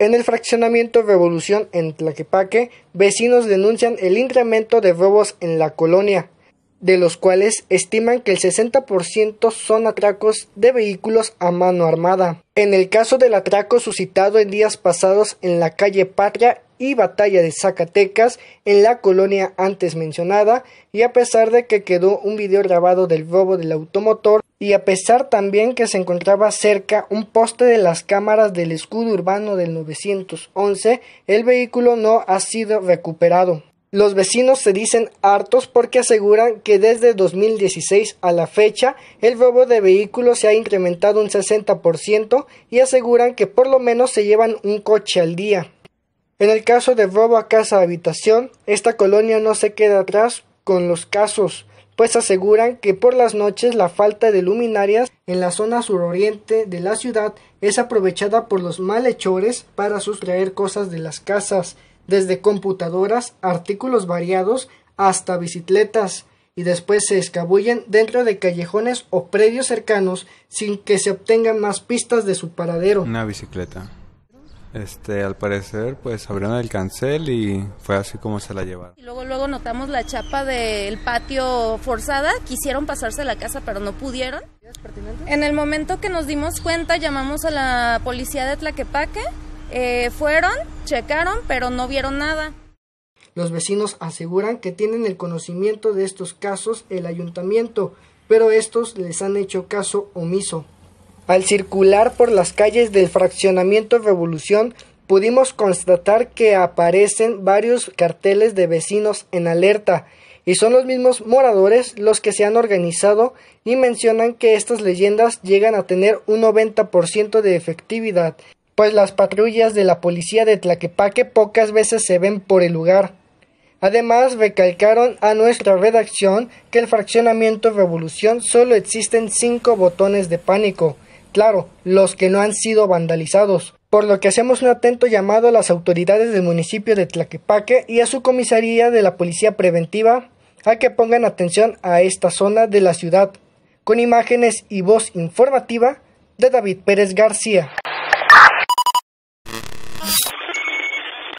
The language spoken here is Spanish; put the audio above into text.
En el fraccionamiento Revolución en Tlaquepaque, vecinos denuncian el incremento de robos en la colonia, de los cuales estiman que el 60% son atracos de vehículos a mano armada. En el caso del atraco suscitado en días pasados en la calle Patria y Batalla de Zacatecas, en la colonia antes mencionada, y a pesar de que quedó un video grabado del robo del automotor, y a pesar también que se encontraba cerca un poste de las cámaras del escudo urbano del 911, el vehículo no ha sido recuperado. Los vecinos se dicen hartos porque aseguran que desde 2016 a la fecha el robo de vehículos se ha incrementado un 60% y aseguran que por lo menos se llevan un coche al día. En el caso de robo a casa-habitación, esta colonia no se queda atrás con los casos, pues aseguran que por las noches la falta de luminarias en la zona suroriente de la ciudad es aprovechada por los malhechores para sustraer cosas de las casas, desde computadoras, artículos variados hasta bicicletas, y después se escabullen dentro de callejones o predios cercanos sin que se obtengan más pistas de su paradero. Una bicicleta. Este, al parecer, pues abrieron el cancel y fue así como se la llevaron. luego, luego notamos la chapa del patio forzada. Quisieron pasarse a la casa, pero no pudieron. En el momento que nos dimos cuenta, llamamos a la policía de Tlaquepaque. Eh, fueron, checaron, pero no vieron nada. Los vecinos aseguran que tienen el conocimiento de estos casos el ayuntamiento, pero estos les han hecho caso omiso. Al circular por las calles del fraccionamiento Revolución, pudimos constatar que aparecen varios carteles de vecinos en alerta, y son los mismos moradores los que se han organizado y mencionan que estas leyendas llegan a tener un 90% de efectividad, pues las patrullas de la policía de Tlaquepaque pocas veces se ven por el lugar. Además, recalcaron a nuestra redacción que el fraccionamiento Revolución solo existen cinco botones de pánico, claro, los que no han sido vandalizados, por lo que hacemos un atento llamado a las autoridades del municipio de Tlaquepaque y a su comisaría de la Policía Preventiva a que pongan atención a esta zona de la ciudad, con imágenes y voz informativa de David Pérez García.